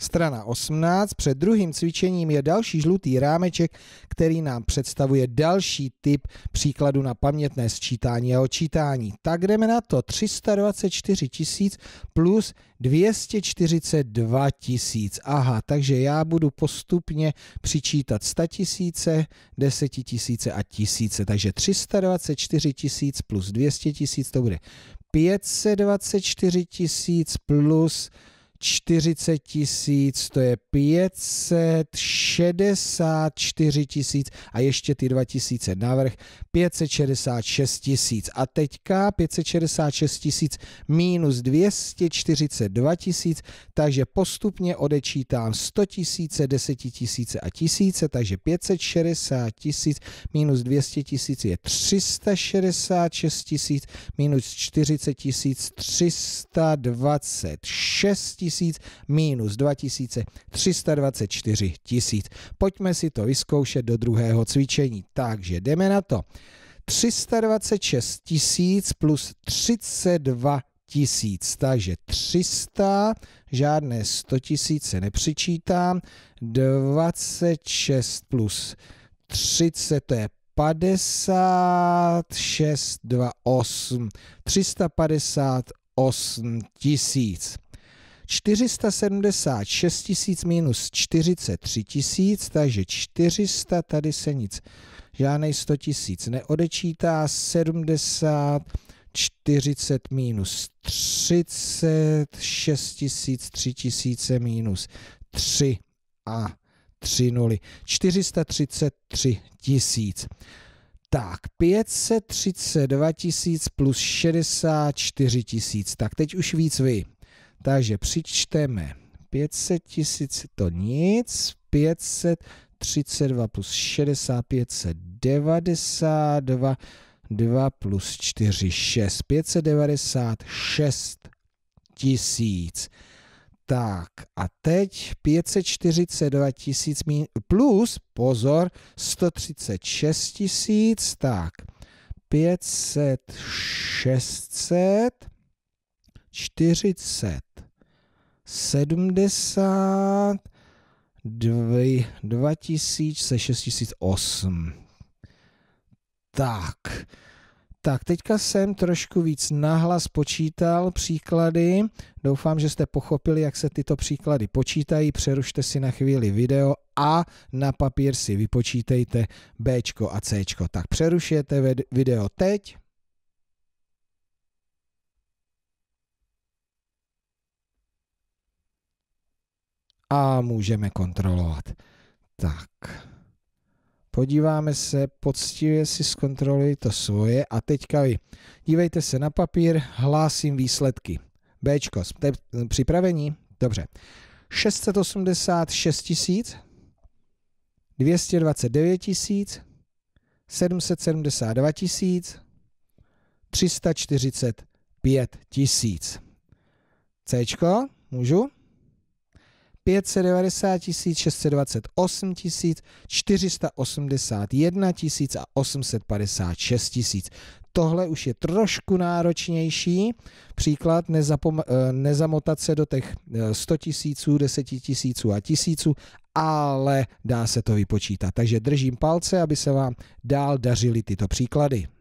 Strana 18, před druhým cvičením je další žlutý rámeček, který nám představuje další typ příkladu na pamětné sčítání a očítání. Tak jdeme na to, 324 tisíc plus 242 tisíc. Aha, takže já budu postupně přičítat 100 tisíce, 10 tisíce a tisíce, takže 324 tisíc plus 200 tisíc, to bude 524 tisíc plus 40 tisíc, to je 564 tisíc a ještě ty 2 tisíce navrh, 566 tisíc. A teďka 566 tisíc minus 242 tisíc, takže postupně odečítám 100 tisíce, 10 tisíce a tisíce, takže 560 tisíc minus 200 tisíc je 366 tisíc, minus 40 tisíc 326 tisíc minus 2 324 tisíc. Pojďme si to vyzkoušet do druhého cvičení. Takže jdeme na to. 326 tisíc plus 32 tisíc, takže 300, žádné 100 tisíc se nepřičítám, 26 plus 30, to je 56, 28, 358 tisíc. 476 tisíc minus 43 tisíc, takže 400, tady se nic, žádnej 100 tisíc neodečítá, 70, 40 minus 30, 6 tisíc, 3 tisíce minus 3 a 3 nuly, 433 tisíc. Tak, 532 tisíc plus 64 tisíc. Tak teď už víc vy. Takže přičteme 500 tisíc to nic, 532 plus 60, 592, 2 plus 4, 6, 596 tisíc. Tak a teď 542 tisíc plus, pozor, 136 tisíc, tak 500, 600, 40, 70, 2000 se 6008. Tak, tak teďka jsem trošku víc nahlas počítal příklady. Doufám, že jste pochopili, jak se tyto příklady počítají. Přerušte si na chvíli video a na papír si vypočítejte B a C. Tak přerušujete video teď. a můžeme kontrolovat. Tak. Podíváme se, poctivě si zkontroluji to svoje a teďka vy. Dívejte se na papír, hlásím výsledky. Bčko, jste připravení? Dobře. 686 tisíc, 229 tisíc, 772 tisíc, 345 tisíc. Cčko, můžu? 590 tisíc, 628 tisíc, 481 tisíc a 856 tisíc. Tohle už je trošku náročnější. Příklad nezapom- eh, nezamotat se do těch 100 eh, tisíců, 10 tisíců a tisíců, ale dá se to vypočítat. Takže držím palce, aby se vám dál dařily tyto příklady.